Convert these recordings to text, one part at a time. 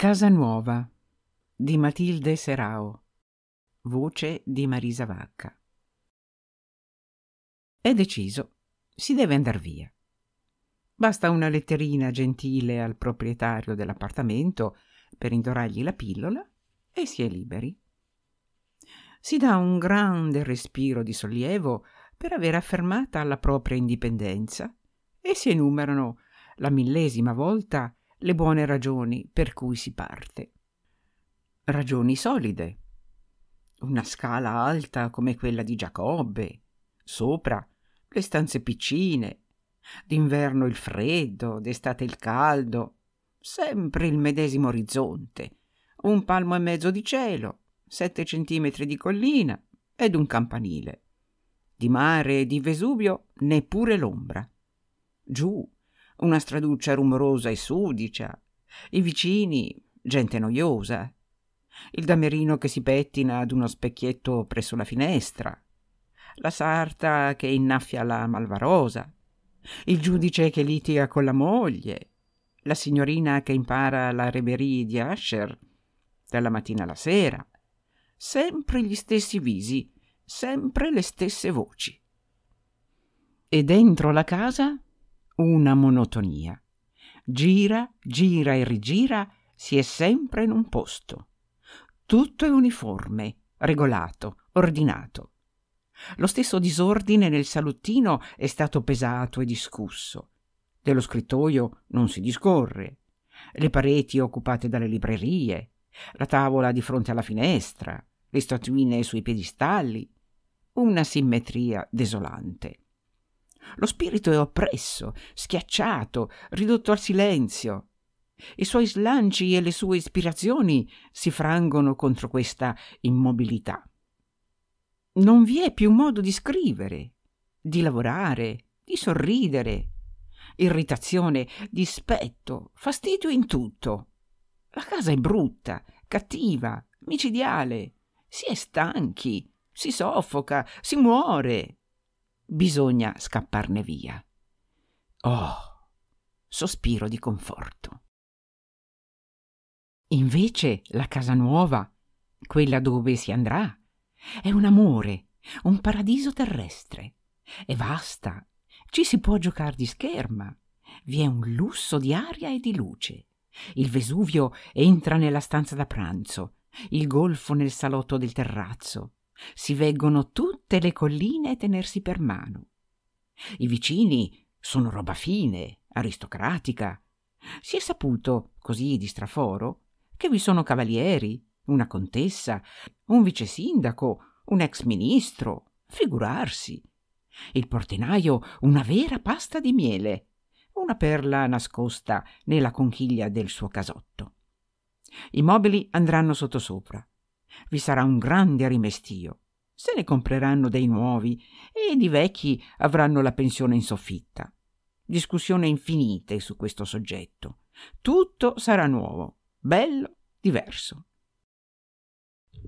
Casa Nuova di Matilde Serao. Voce di Marisa Vacca. È deciso, si deve andar via. Basta una letterina gentile al proprietario dell'appartamento per indorargli la pillola e si è liberi. Si dà un grande respiro di sollievo per aver affermata la propria indipendenza e si enumerano la millesima volta le buone ragioni per cui si parte. Ragioni solide. Una scala alta come quella di Giacobbe, sopra le stanze piccine, d'inverno il freddo, d'estate il caldo, sempre il medesimo orizzonte, un palmo e mezzo di cielo, sette centimetri di collina ed un campanile. Di mare e di Vesuvio neppure l'ombra. Giù, una straduccia rumorosa e sudicia, i vicini, gente noiosa, il damerino che si pettina ad uno specchietto presso la finestra, la sarta che innaffia la malvarosa, il giudice che litiga con la moglie, la signorina che impara la reverie di Asher dalla mattina alla sera, sempre gli stessi visi, sempre le stesse voci. E dentro la casa una monotonia. Gira, gira e rigira, si è sempre in un posto. Tutto è uniforme, regolato, ordinato. Lo stesso disordine nel salottino è stato pesato e discusso. Dello scrittoio non si discorre. Le pareti occupate dalle librerie, la tavola di fronte alla finestra, le statuine sui piedistalli. Una simmetria desolante. Lo spirito è oppresso, schiacciato, ridotto al silenzio. I suoi slanci e le sue ispirazioni si frangono contro questa immobilità. Non vi è più modo di scrivere, di lavorare, di sorridere. Irritazione, dispetto, fastidio in tutto. La casa è brutta, cattiva, micidiale. Si è stanchi, si soffoca, si muore. Bisogna scapparne via. Oh, sospiro di conforto. Invece la casa nuova, quella dove si andrà, è un amore, un paradiso terrestre. È vasta, ci si può giocare di scherma, vi è un lusso di aria e di luce. Il Vesuvio entra nella stanza da pranzo, il golfo nel salotto del terrazzo, si veggono tutte le colline tenersi per mano. I vicini sono roba fine, aristocratica. Si è saputo, così di straforo, che vi sono cavalieri, una contessa, un vice sindaco, un ex ministro, figurarsi. Il portinaio una vera pasta di miele, una perla nascosta nella conchiglia del suo casotto. I mobili andranno sottosopra vi sarà un grande rimestio. Se ne compreranno dei nuovi e i vecchi avranno la pensione in soffitta. Discussione infinite su questo soggetto. Tutto sarà nuovo, bello, diverso.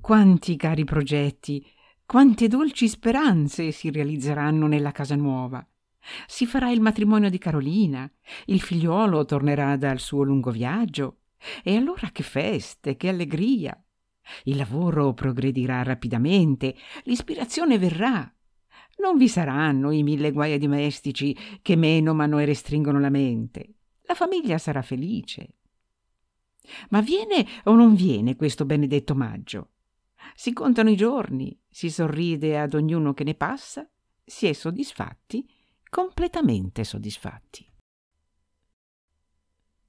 Quanti cari progetti, quante dolci speranze si realizzeranno nella casa nuova. Si farà il matrimonio di Carolina, il figliuolo tornerà dal suo lungo viaggio. E allora che feste, che allegria! Il lavoro progredirà rapidamente, l'ispirazione verrà. Non vi saranno i mille guai domestici che menomano e restringono la mente. La famiglia sarà felice. Ma viene o non viene questo benedetto maggio? Si contano i giorni, si sorride ad ognuno che ne passa, si è soddisfatti, completamente soddisfatti.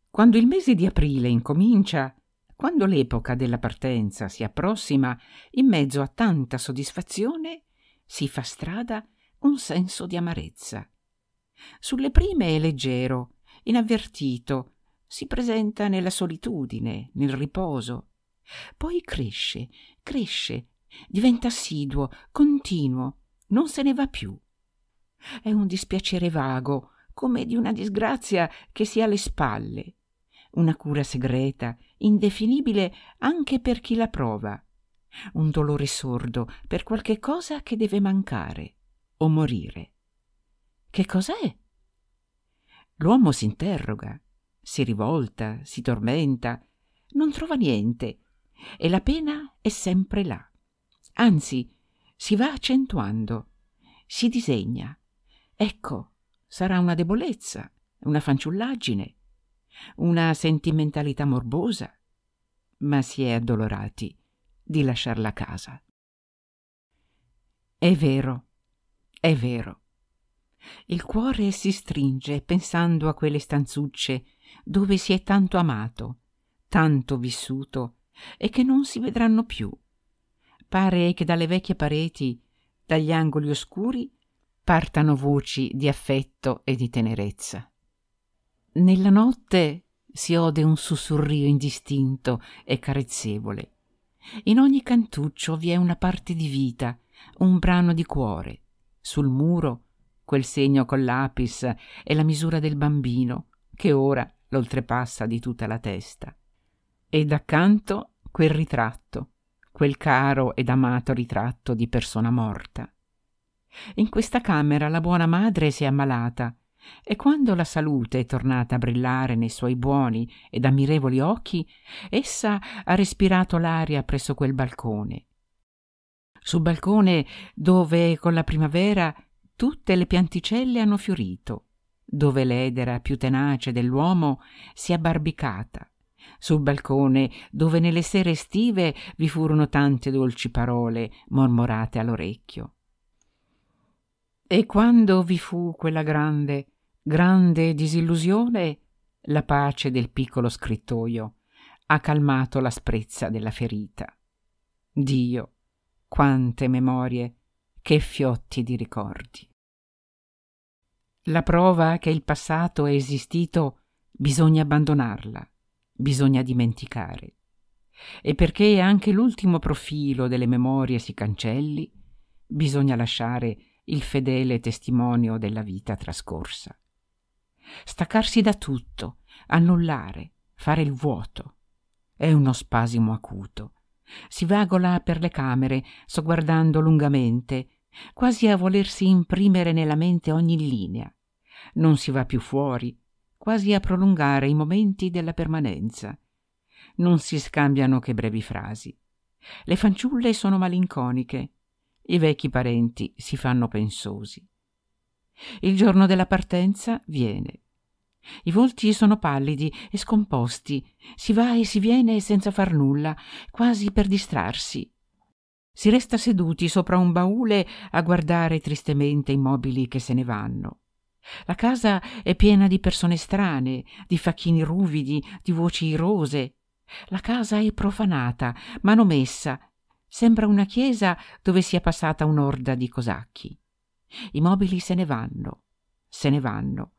Quando il mese di aprile incomincia, quando l'epoca della partenza si approssima, in mezzo a tanta soddisfazione, si fa strada un senso di amarezza. Sulle prime è leggero, inavvertito, si presenta nella solitudine, nel riposo. Poi cresce, cresce, diventa assiduo, continuo, non se ne va più. È un dispiacere vago, come di una disgrazia che si ha alle spalle, una cura segreta, indefinibile anche per chi la prova, un dolore sordo per qualche cosa che deve mancare o morire. Che cos'è? L'uomo si interroga, si rivolta, si tormenta, non trova niente e la pena è sempre là. Anzi, si va accentuando, si disegna. Ecco, sarà una debolezza, una fanciullaggine, una sentimentalità morbosa, ma si è addolorati di lasciar la casa. È vero, è vero. Il cuore si stringe pensando a quelle stanzucce dove si è tanto amato, tanto vissuto e che non si vedranno più. Pare che dalle vecchie pareti, dagli angoli oscuri, partano voci di affetto e di tenerezza. Nella notte si ode un sussurrio indistinto e carezzevole. In ogni cantuccio vi è una parte di vita, un brano di cuore. Sul muro quel segno col lapis è la misura del bambino che ora l'oltrepassa di tutta la testa. Ed accanto quel ritratto, quel caro ed amato ritratto di persona morta. In questa camera la buona madre si è ammalata e quando la salute è tornata a brillare nei suoi buoni ed ammirevoli occhi, essa ha respirato l'aria presso quel balcone. Sul balcone dove con la primavera tutte le pianticelle hanno fiorito, dove l'edera più tenace dell'uomo si è barbicata, sul balcone dove nelle sere estive vi furono tante dolci parole mormorate all'orecchio. E quando vi fu quella grande Grande disillusione la pace del piccolo scrittoio ha calmato l'asprezza della ferita. Dio, quante memorie, che fiotti di ricordi. La prova che il passato è esistito bisogna abbandonarla, bisogna dimenticare. E perché anche l'ultimo profilo delle memorie si cancelli, bisogna lasciare il fedele testimonio della vita trascorsa staccarsi da tutto, annullare, fare il vuoto. È uno spasimo acuto. Si vagola per le camere, sogguardando lungamente, quasi a volersi imprimere nella mente ogni linea. Non si va più fuori, quasi a prolungare i momenti della permanenza. Non si scambiano che brevi frasi. Le fanciulle sono malinconiche, i vecchi parenti si fanno pensosi. Il giorno della partenza viene. I volti sono pallidi e scomposti, si va e si viene senza far nulla, quasi per distrarsi. Si resta seduti sopra un baule a guardare tristemente i mobili che se ne vanno. La casa è piena di persone strane, di facchini ruvidi, di voci irose. La casa è profanata, manomessa. Sembra una chiesa dove sia passata un'orda di cosacchi. I mobili se ne vanno, se ne vanno,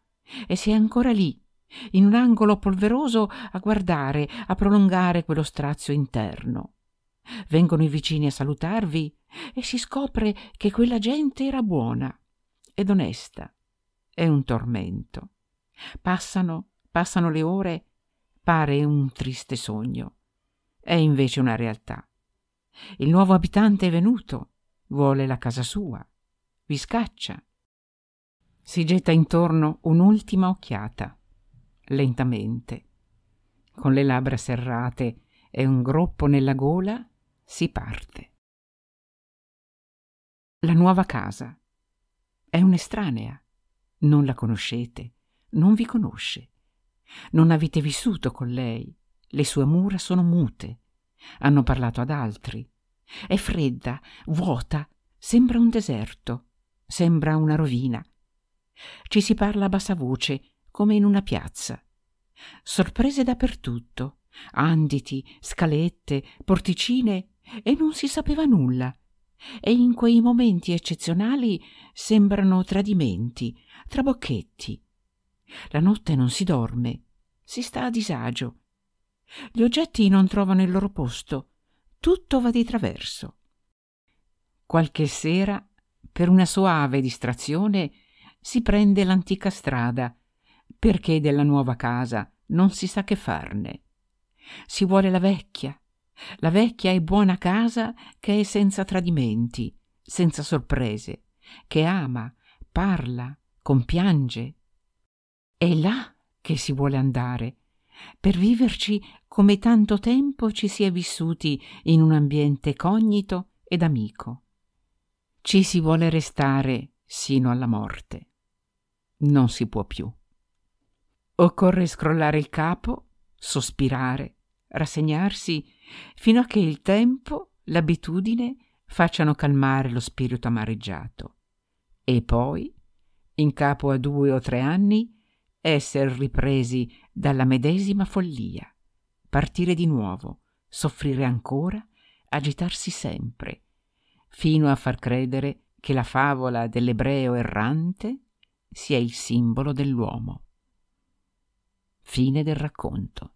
e si è ancora lì, in un angolo polveroso, a guardare, a prolungare quello strazio interno. Vengono i vicini a salutarvi e si scopre che quella gente era buona ed onesta. È un tormento. Passano, passano le ore, pare un triste sogno. È invece una realtà. Il nuovo abitante è venuto, vuole la casa sua vi scaccia. Si getta intorno un'ultima occhiata, lentamente, con le labbra serrate e un groppo nella gola, si parte. La nuova casa è un'estranea, non la conoscete, non vi conosce, non avete vissuto con lei, le sue mura sono mute, hanno parlato ad altri, è fredda, vuota, sembra un deserto sembra una rovina. Ci si parla a bassa voce, come in una piazza. Sorprese dappertutto, anditi, scalette, porticine, e non si sapeva nulla. E in quei momenti eccezionali sembrano tradimenti, trabocchetti. La notte non si dorme, si sta a disagio. Gli oggetti non trovano il loro posto, tutto va di traverso. Qualche sera per una soave distrazione si prende l'antica strada, perché della nuova casa non si sa che farne. Si vuole la vecchia, la vecchia e buona casa che è senza tradimenti, senza sorprese, che ama, parla, compiange. È là che si vuole andare, per viverci come tanto tempo ci si è vissuti in un ambiente cognito ed amico. Ci si vuole restare sino alla morte. Non si può più. Occorre scrollare il capo, sospirare, rassegnarsi, fino a che il tempo, l'abitudine, facciano calmare lo spirito amareggiato. E poi, in capo a due o tre anni, essere ripresi dalla medesima follia, partire di nuovo, soffrire ancora, agitarsi sempre, fino a far credere che la favola dell'ebreo errante sia il simbolo dell'uomo. Fine del racconto.